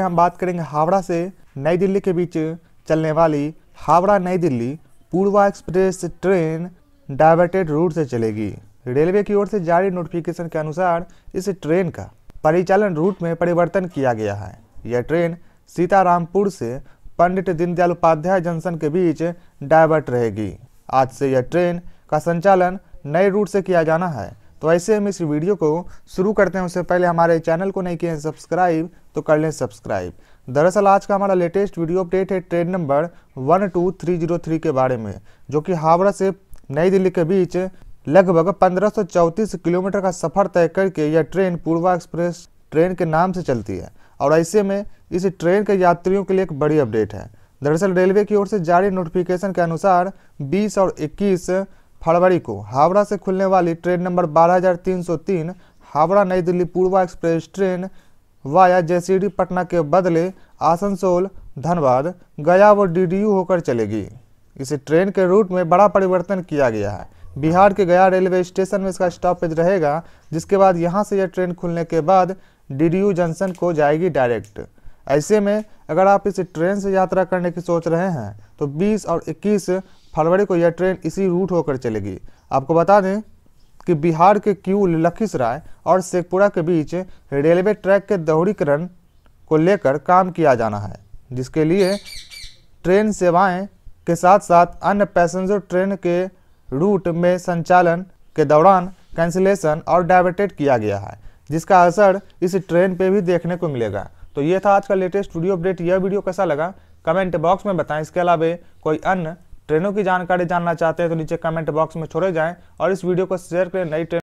हम बात करेंगे हावड़ा से नई दिल्ली के बीच चलने वाली Howrah New Delhi Poorva express train diverted route से चलेगी रेलवे की ओर से जारी नोटिफिकेशन के अनुसार इस ट्रेन का परिचालन रूट में परिवर्तन किया गया है यह ट्रेन सीतारामपुर से पंडित दीनदयाल उपाध्याय जंक्शन के बीच डाइवर्ट रहेगी आज से यह ट्रेन का संचालन नए रूट से किया जाना है तो ऐसे हम इस वीडियो को शुरू करते हैं उससे पहले हमारे चैनल को नहीं किए सब्सक्राइब तो कर लें सब्सक्राइब दरअसल आज का हमारा लेटेस्ट वीडियो अपडेट है train number one two three zero three के बारे में जो कि हावड़ा से नई दिल्ली के बीच लगभग चौंतीस किलोमीटर का सफर तय करके यह ट्रेन पूर्वा एक्सप्रेस ट्रेन के नाम से चलती है और ऐसे में इस ट्रेन के यात्रियों के लिए एक बड़ी अपडेट है दरअसल रेलवे की ओर से जारी नोटिफिकेशन के अनुसार 20 और इक्कीस फरवरी को हावड़ा से खुलने वाली train number 12303 Howrah New Delhi Poorva express train via JCD Patna के बदले आसनसोल धनबाद गया व डीडीयू होकर चलेगी इस ट्रेन के रूट में बड़ा परिवर्तन किया गया है बिहार के गया रेलवे स्टेशन में इसका स्टॉपेज रहेगा जिसके बाद यहाँ से यह ट्रेन खुलने के बाद डी जंक्शन को जाएगी डायरेक्ट ऐसे में अगर आप इस ट्रेन से यात्रा करने की सोच रहे हैं तो 20 और 21 फरवरी को यह ट्रेन इसी रूट होकर चलेगी आपको बता दें कि बिहार के क्यू लखीसराय और शेखपुरा के बीच रेलवे ट्रैक के दोहरीकरण को लेकर काम किया जाना है जिसके लिए ट्रेन सेवाएं के साथ साथ अन्य पैसेंजर ट्रेन के रूट में संचालन के दौरान कैंसिलेशन और डाइवर्टेड किया गया है जिसका असर इस ट्रेन पे भी देखने को मिलेगा तो ये था आज का लेटेस्ट वीडियो अपडेट यह वीडियो कैसा लगा कमेंट बॉक्स में बताएं इसके अलावा कोई अन्य ट्रेनों की जानकारी जानना चाहते हैं तो नीचे कमेंट बॉक्स में छोड़े जाएं और इस वीडियो को शेयर करें नई